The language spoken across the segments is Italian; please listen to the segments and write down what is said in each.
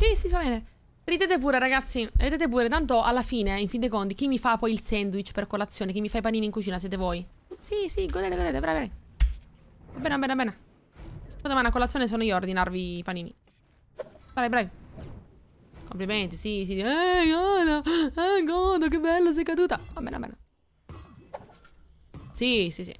Sì, sì, va bene. Ridete pure, ragazzi. Ridete pure. Tanto alla fine, in fin dei conti, chi mi fa poi il sandwich per colazione? Chi mi fa i panini in cucina siete voi. Sì, sì, godete, godete. Bravi, bravi. Va bene, va bene, va bene. Poi domani a colazione sono io a ordinarvi i panini. Bravi, bravi. Complimenti, sì, sì. Eh, godo, eh, godo, che bello, sei caduta. Va bene, va bene. Sì, sì, sì.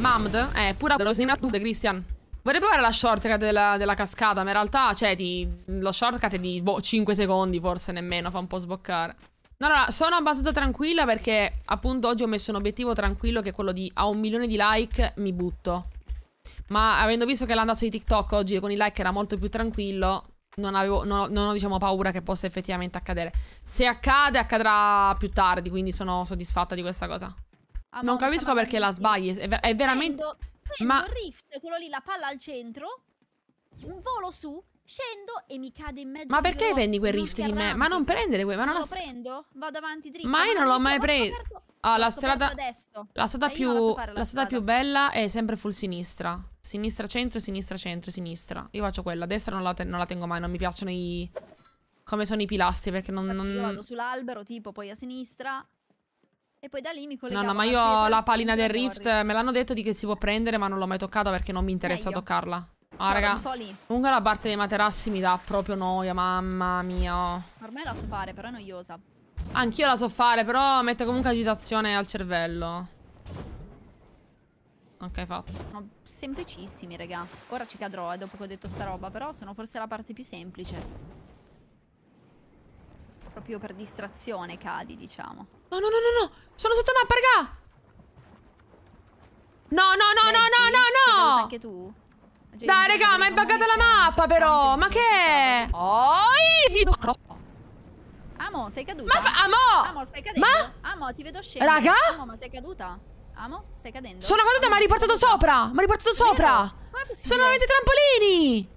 Mamd, eh, pure a rosinato, Christian. Vorrei provare la shortcut della, della cascata, ma in realtà, cioè, ti, lo shortcut è di boh, 5 secondi, forse nemmeno, fa un po' sboccare. No, no, no, sono abbastanza tranquilla perché appunto oggi ho messo un obiettivo tranquillo che è quello di a un milione di like mi butto. Ma avendo visto che l'andazzo di TikTok oggi con i like era molto più tranquillo, non, avevo, non, non ho diciamo, paura che possa effettivamente accadere. Se accade, accadrà più tardi, quindi sono soddisfatta di questa cosa. Ah, non capisco perché la sbagli. È, ver è veramente. Prendo, Prendo Ma... il rift, quello lì, la palla al centro, volo su, scendo e mi cade in mezzo. Ma perché prendi quel rift di me? Ma non prendere quel. Ma non lo prendo, vado avanti dritto. Ah, ma io non l'ho mai preso. Ah, la strada. La strada, più, la, la strada, più bella è sempre full sinistra. Sinistra centro, sinistra centro, sinistra. Io faccio quella. destra non la, ten non la tengo mai. Non mi piacciono i. Come sono i pilastri perché non. non... Io vado sull'albero, tipo, poi a sinistra. E poi da lì mi collegavo. No, no, ma io la palina del Rift me l'hanno detto di che si può prendere, ma non l'ho mai toccata perché non mi interessa Meglio. toccarla. Ah, cioè, raga. Comunque la parte dei materassi mi dà proprio noia, mamma mia. Ormai la so fare, però è noiosa. Anch'io la so fare, però mette comunque agitazione al cervello. Ok, fatto. No, semplicissimi, raga. Ora ci cadrò, eh, dopo che ho detto sta roba, però sono forse la parte più semplice. Proprio per distrazione cadi, diciamo. No, no, no, no, no. Sono sotto mappa, raga. No, no, no, no, no, no, no. Anche tu. Dai, raga, ma è buggata la mappa, però. Ma che? Oi! Amo, sei caduta. Ma fa Amo! Amo, stai cadendo. Ma? Amo, ti vedo scendere. Raga? Amo, ma sei caduta. Amo, stai cadendo. Sono caduta, ma ha riportato sopra. Ma ha riportato sopra. Sono avete trampolini.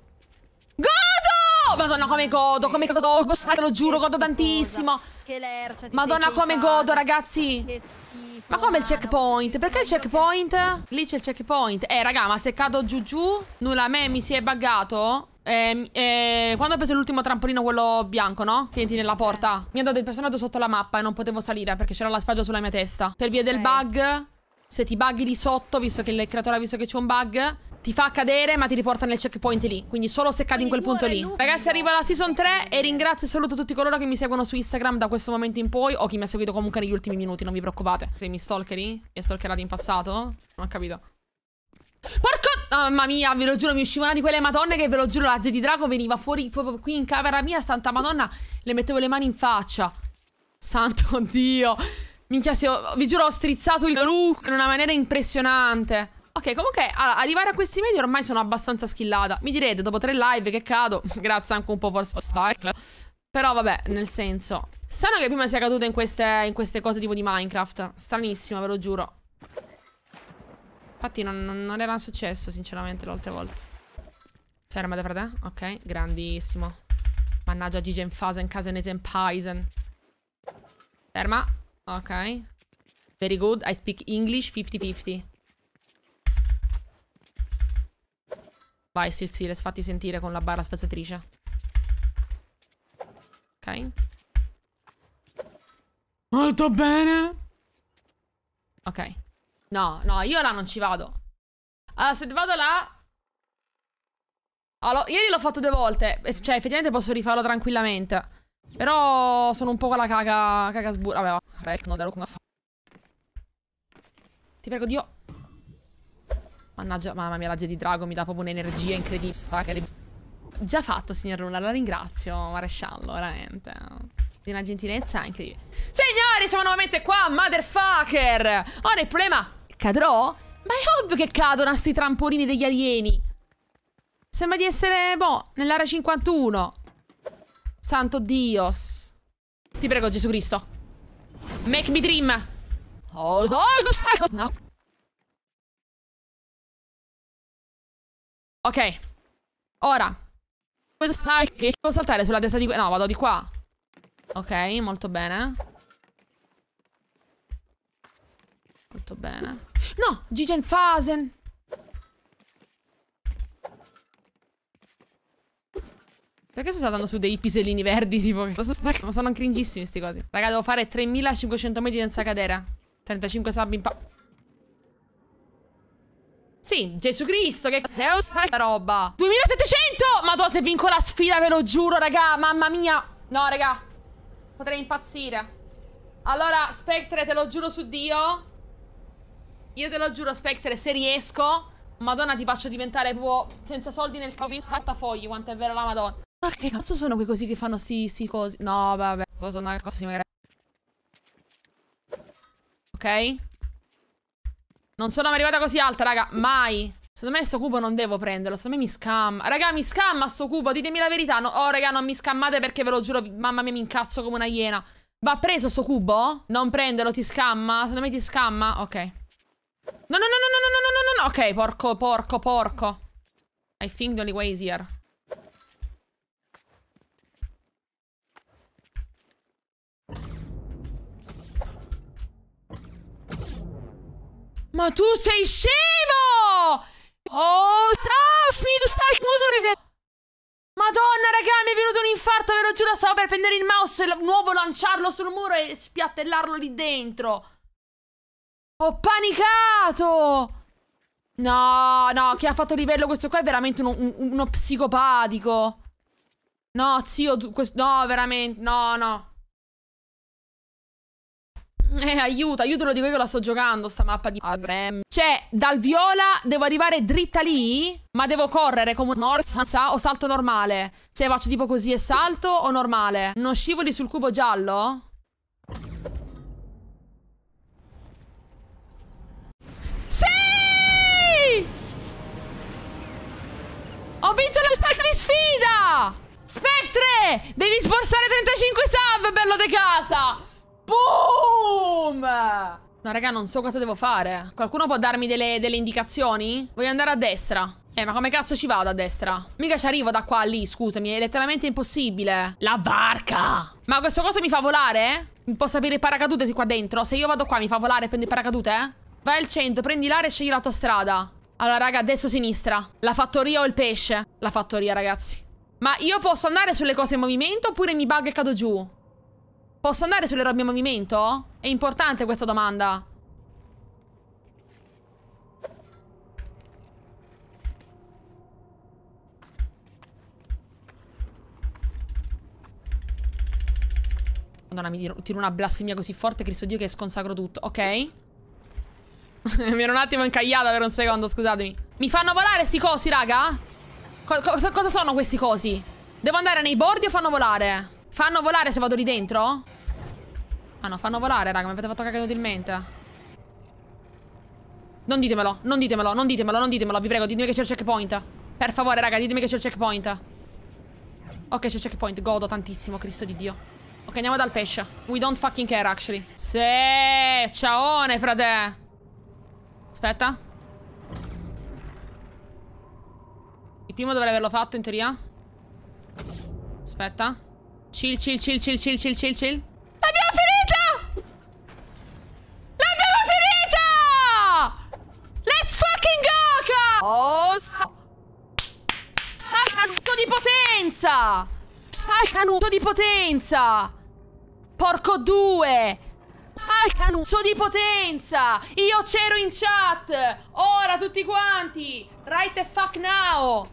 God! madonna, come godo, come godo. Te lo giuro, godo tantissimo. Madonna, come godo, ragazzi. Ma come il checkpoint? Perché il checkpoint? Lì c'è il checkpoint. Eh, raga, ma se cado giù giù, nulla, a me mi si è buggato. Eh, eh, quando ho preso l'ultimo trampolino, quello bianco, no? Che entri nella porta. Mi ha dato il personaggio sotto la mappa e non potevo salire perché c'era la spiaggia sulla mia testa. Per via del bug se ti bughi lì sotto, visto che il creatore ha visto che c'è un bug, ti fa cadere ma ti riporta nel checkpoint lì Quindi solo se cadi in quel punto lì Ragazzi arriva la season 3 e ringrazio e saluto tutti coloro che mi seguono su Instagram da questo momento in poi O chi mi ha seguito comunque negli ultimi minuti, non vi preoccupate Se mi stalkeri? Mi stalkerate in passato? Non ho capito Porco... Oh, mamma mia, ve lo giuro, mi usciva una di quelle madonne che ve lo giuro la Z di Drago veniva fuori proprio qui in camera mia Santa madonna, le mettevo le mani in faccia Santo Dio Minchia, se ho, vi giuro, ho strizzato il look in una maniera impressionante. Ok, comunque, arrivare a questi medi ormai sono abbastanza skillata. Mi direte, dopo tre live che cado, grazie anche un po' forse Però vabbè, nel senso... Strano che prima sia caduta in queste, in queste cose tipo di Minecraft. Stranissima, ve lo giuro. Infatti non, non era successo, sinceramente, le altre volte. Cioè, Fermate, frate. Ok, grandissimo. Mannaggia, Gigi in Gigen Fasen, Kasen, Eisen, Paisen. Ferma. Ok. Very good. I speak English 50-50. Vai, Silsiles, fatti sentire con la barra spazzatrice. Ok. Molto bene. Ok. No, no, io là non ci vado. Allora, se vado là... Allora, ieri l'ho fatto due volte. Cioè, effettivamente posso rifarlo tranquillamente. Però sono un po' la caga. caca sburra. Vabbè, va. non ero come a Ti prego, Dio. Mannaggia, mamma mia, la zia di Drago mi dà proprio un'energia incredibile. Le... Già fatto, signor Luna, la ringrazio, maresciallo, veramente. Di una gentilezza anche incredibile. Signori, siamo nuovamente qua, motherfucker! Ora il problema... Cadrò? Ma è ovvio che cadono a sti trampolini degli alieni. Sembra di essere, boh, nell'area 51. Santo Dios. Ti prego, Gesù Cristo. Make me dream. Oh, no, non No. Ok. Ora. Stai... Devo saltare sulla testa di... No, vado di qua. Ok, molto bene. Molto bene. No, Gigen Fasen. Perché sto saltando su dei pisellini verdi? Tipo, ma sono cringissimi sti cosi. Raga, devo fare 3500 metri senza cadere. 35 sub in pa... Sì, Gesù Cristo, che cazzo è eh, questa oh, roba? 2700! Madonna, se vinco la sfida, ve lo giuro, raga, mamma mia. No, raga, potrei impazzire. Allora, Spectre, te lo giuro su Dio. Io te lo giuro, Spectre, se riesco... Madonna, ti faccio diventare proprio senza soldi nel capo. Io statta fogli, quanto è vero la Madonna. Ma che cazzo sono quei così che fanno sti, sti cosi? No, vabbè, posso andare al prossimo Ok? Non sono mai arrivata così alta, raga, mai! Secondo me sto cubo non devo prenderlo, secondo me mi scamma. Raga, mi scamma sto cubo, ditemi la verità. No, oh, raga, non mi scammate perché ve lo giuro, mamma mia, mi incazzo come una iena. Va preso sto cubo? Non prenderlo, ti scamma? Secondo me ti scamma? Ok. No, no, no, no, no, no, no, no, no, no. Ok, porco, porco, porco. I think the only way is here. Ma tu sei scemo! Oh, Staffi, tu stai muto Madonna, raga, mi è venuto un infarto, ve lo giuro, stavo per prendere il mouse e nuovo lanciarlo sul muro e spiattellarlo lì dentro. Ho panicato! No, no, chi ha fatto livello questo qua è veramente uno, uno psicopatico. No, zio, questo, no, veramente, no, no. Eh, aiuto, aiuto, lo dico io che la sto giocando sta mappa di Adrem. Cioè, dal viola devo arrivare dritta lì, ma devo correre come un orsa o salto normale? Cioè, faccio tipo così e salto o normale? Non scivoli sul cubo giallo? Sì! Ho vinto la stack di sfida! Spectre! Devi sborsare 35 sub, bello de casa! Boom! No, raga, non so cosa devo fare. Qualcuno può darmi delle, delle indicazioni? Voglio andare a destra. Eh, ma come cazzo ci vado a destra? Mica ci arrivo da qua a lì, scusami, è letteralmente impossibile. La barca! Ma questo coso mi fa volare? Mi può sapere il paracadute qua dentro? Se io vado qua mi fa volare e prendo il paracadute? Vai al centro, prendi l'area e scegli la tua strada. Allora, raga, adesso sinistra. La fattoria o il pesce? La fattoria, ragazzi. Ma io posso andare sulle cose in movimento oppure mi bug e cado giù? Posso andare sulle robe in movimento? È importante questa domanda. Madonna, mi tiro una blasfemia così forte, Cristo Dio, che sconsacro tutto. Ok. mi ero un attimo incagliata per un secondo, scusatemi. Mi fanno volare sti cosi, raga? Co cosa, cosa sono questi cosi? Devo andare nei bordi o fanno volare? Fanno volare se vado lì dentro? Ah no, fanno volare, raga, mi avete fatto cagare inutilmente. Non ditemelo, non ditemelo, non ditemelo, non ditemelo, vi prego, ditemi che c'è il checkpoint. Per favore, raga, ditemi che c'è il checkpoint. Ok, c'è il checkpoint, godo tantissimo, Cristo di Dio. Ok, andiamo dal pesce. We don't fucking care, actually. Se, ciaone, frate. Aspetta. Il primo dovrei averlo fatto, in teoria. Aspetta. Chill, chill, chill, chill, chill, chill, chill, chill. Oh, sta... Sta canuto di potenza! Sta canuto di potenza! Porco due! Sta canuto di potenza! Io c'ero in chat! Ora tutti quanti! Right the fuck now!